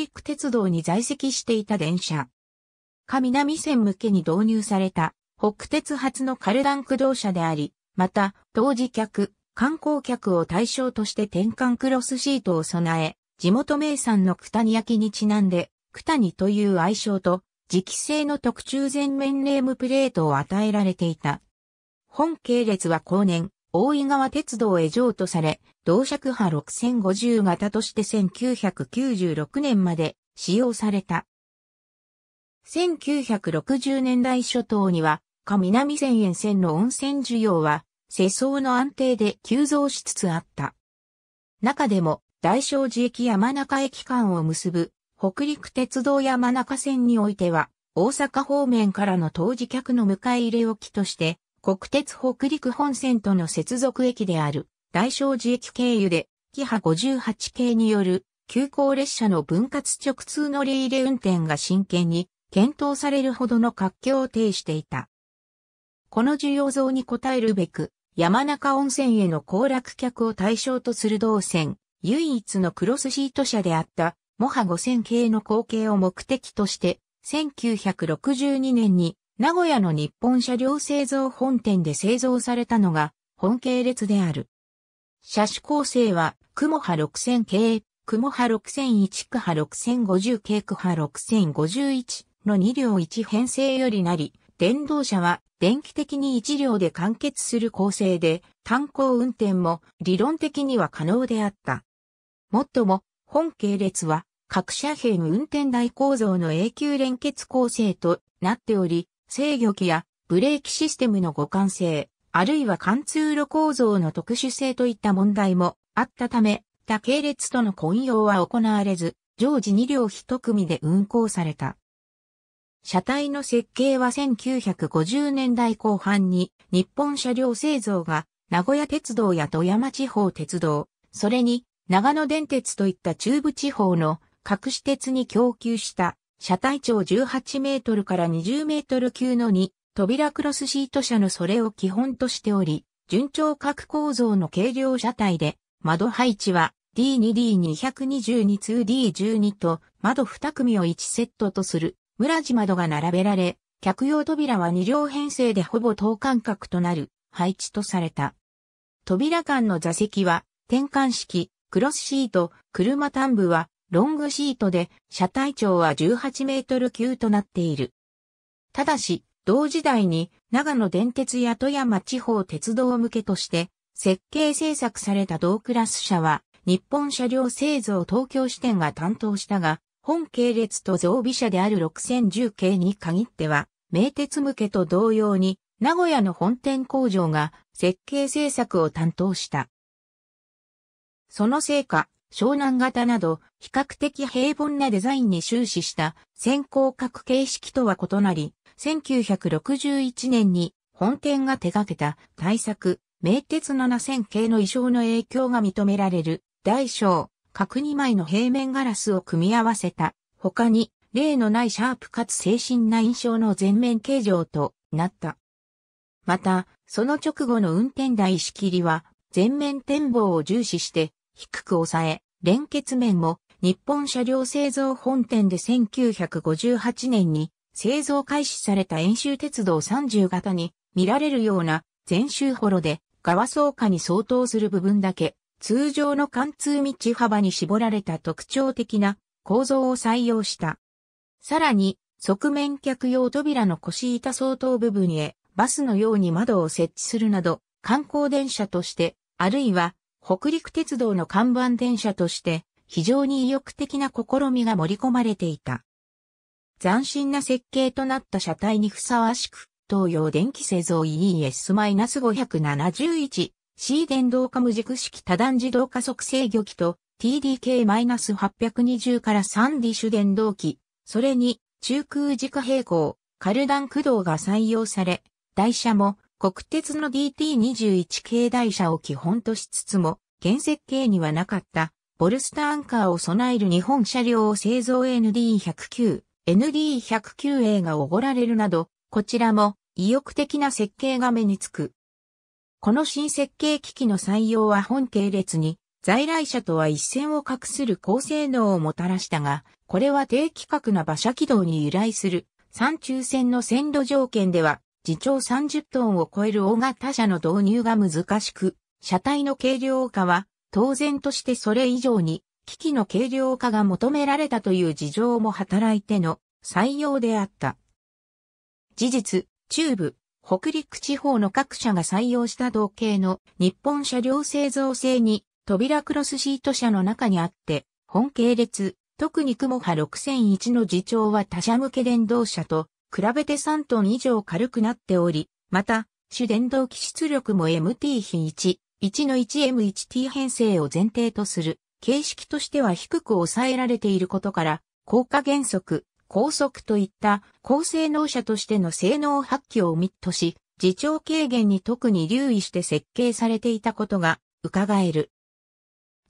テック鉄道に在籍していた電車。下南線向けに導入された北鉄発のカルダン駆動車であり、また、当時客、観光客を対象として転換クロスシートを備え、地元名産の九谷焼にちなんで、九谷という愛称と、磁気製の特注全面ネームプレートを与えられていた。本系列は後年、大井川鉄道へ譲渡され、同尺波6050型として1996年まで使用された。1960年代初頭には、下南線沿線の温泉需要は、世相の安定で急増しつつあった。中でも、大正寺駅山中駅間を結ぶ、北陸鉄道山中線においては、大阪方面からの当時客の迎え入れ置きとして、国鉄北陸本線との接続駅である大正寺駅経由で、キハ58系による急行列車の分割直通乗り入れ運転が真剣に検討されるほどの活況を呈していた。この需要増に応えるべく、山中温泉への行楽客を対象とする動線、唯一のクロスシート車であった、モハ5000系の後継を目的として、1962年に名古屋の日本車両製造本店で製造されたのが本系列である。車種構成は、雲波6000系、雲波6001区波6050系区波6051の2両1編成よりなり、電動車は電気的に1両で完結する構成で、単行運転も理論的には可能であった。もっとも、本系列は各車編運転台構造の永久連結構成となっており、制御機やブレーキシステムの互換性、あるいは貫通路構造の特殊性といった問題もあったため、他系列との混用は行われず、常時2両1組で運行された。車体の設計は1950年代後半に日本車両製造が名古屋鉄道や富山地方鉄道、それに長野電鉄といった中部地方の各し鉄に供給した車体長18メートルから20メートル級の2、扉クロスシート車のそれを基本としており、順調角構造の軽量車体で、窓配置は D2D222-2D12 と窓2組を1セットとする村地窓が並べられ、客用扉は2両編成でほぼ等間隔となる配置とされた。扉間の座席は転換式、クロスシート、車端部はロングシートで、車体長は18メートル級となっている。ただし、同時代に長野電鉄や富山地方鉄道向けとして設計制作された同クラス車は日本車両製造東京支店が担当したが、本系列と増備車である6010系に限っては、名鉄向けと同様に名古屋の本店工場が設計制作を担当した。その成果、湘南型など、比較的平凡なデザインに終始した先行角形式とは異なり、1961年に本店が手掛けた大作、名鉄7000系の衣装の影響が認められる大小、角2枚の平面ガラスを組み合わせた、他に、例のないシャープかつ精神な印象の全面形状となった。また、その直後の運転台仕切りは、全面展望を重視して、低く抑え、連結面も日本車両製造本店で1958年に製造開始された演習鉄道30型に見られるような全周ホロで側層下に相当する部分だけ通常の貫通道幅に絞られた特徴的な構造を採用した。さらに側面客用扉の腰板相当部分へバスのように窓を設置するなど観光電車としてあるいは北陸鉄道の看板電車として非常に意欲的な試みが盛り込まれていた。斬新な設計となった車体にふさわしく、東洋電気製造 ES-571C 電動化無軸式多段自動加速制御機と TDK-820 から3ディッシュ電動機、それに中空軸平行、カルダン駆動が採用され、台車も国鉄の DT21 系台車を基本としつつも、現設計にはなかった、ボルスターアンカーを備える日本車両を製造 ND109、ND109A がおごられるなど、こちらも意欲的な設計が目につく。この新設計機器の採用は本系列に在来車とは一線を画する高性能をもたらしたが、これは低規格な馬車軌道に由来する山中線の線路条件では自重30トンを超える大型車の導入が難しく、車体の軽量化は当然としてそれ以上に機器の軽量化が求められたという事情も働いての採用であった。事実、中部、北陸地方の各社が採用した同型の日本車両製造製に扉クロスシート車の中にあって、本系列、特に雲波6001の自重は他社向け電動車と比べて3トン以上軽くなっており、また、主電動機出力も MT 比1、1の 1M1T 編成を前提とする、形式としては低く抑えられていることから、効果減速、高速といった高性能車としての性能発揮をミットし、自重軽減に特に留意して設計されていたことが伺える。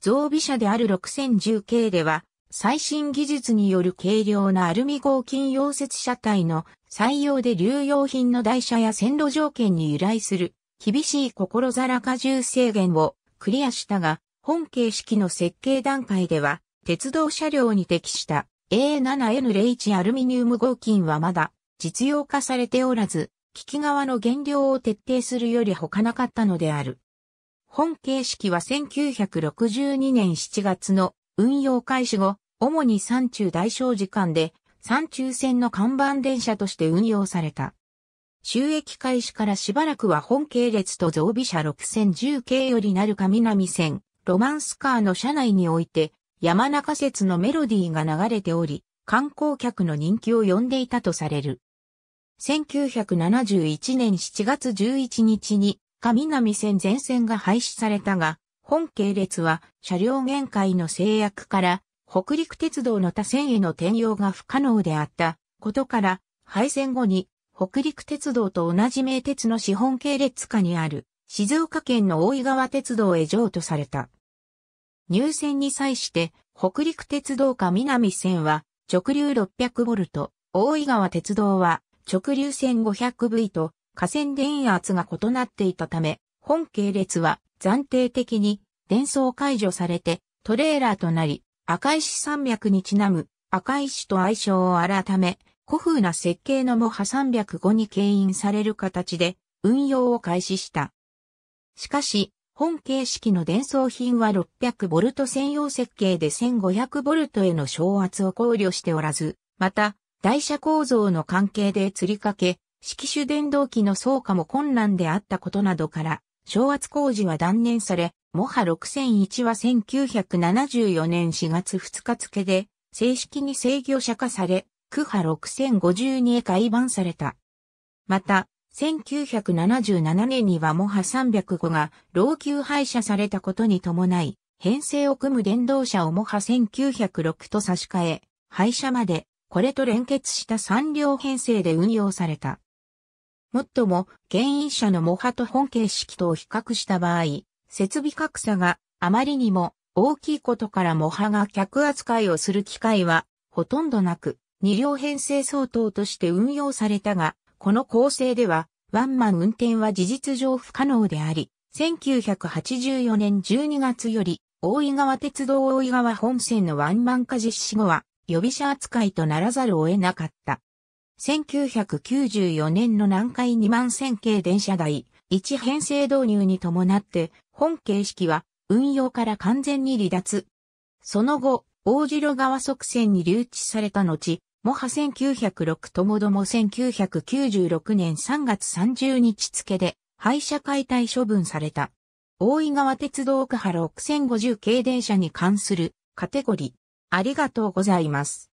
増備車である6010系では、最新技術による軽量なアルミ合金溶接車体の採用で流用品の台車や線路条件に由来する厳しい心皿荷重制限をクリアしたが、本形式の設計段階では鉄道車両に適した A7N01 アルミニウム合金はまだ実用化されておらず、機器側の減量を徹底するより他なかったのである。本形式は1962年7月の運用開始後、主に山中大正時間で、山中線の看板電車として運用された。収益開始からしばらくは本系列と増備車6010系よりなるか南線、ロマンスカーの車内において、山中説のメロディーが流れており、観光客の人気を呼んでいたとされる。1971年7月11日に、上南線全線が廃止されたが、本系列は車両限界の制約から北陸鉄道の他線への転用が不可能であったことから、廃線後に北陸鉄道と同じ名鉄の資本系列下にある静岡県の大井川鉄道へ譲渡された。入線に際して北陸鉄道下南線は直流600ボルト、大井川鉄道は直流線 500V と河川電圧が異なっていたため、本系列は暫定的に電送解除されてトレーラーとなり、赤石山脈にちなむ赤石と愛称を改め、古風な設計のモハ305に牽引される形で運用を開始した。しかし、本形式の伝送品は6 0 0ボルト専用設計で1 5 0 0ボルトへの昇圧を考慮しておらず、また、台車構造の関係で吊りかけ、式種電動機の操作も困難であったことなどから、昇圧工事は断念され、モハ6001は1974年4月2日付で、正式に制御者化され、クハ6052へ改版された。また、1977年にはモハ305が老朽廃車されたことに伴い、編成を組む電動車をモハ1906と差し替え、廃車まで、これと連結した3両編成で運用された。もっとも、牽引車のモハと本形式とを比較した場合、設備格差があまりにも大きいことから模ハが客扱いをする機会はほとんどなく、2両編成相当として運用されたが、この構成ではワンマン運転は事実上不可能であり、1984年12月より大井川鉄道大井川本線のワンマン化実施後は予備車扱いとならざるを得なかった。1994年の南海2万線系電車台、1編成導入に伴って本形式は運用から完全に離脱。その後、大城川側線に留置された後、モハ1906ともども1996年3月30日付で廃車解体処分された。大井川鉄道区原、6050系電車に関するカテゴリー。ありがとうございます。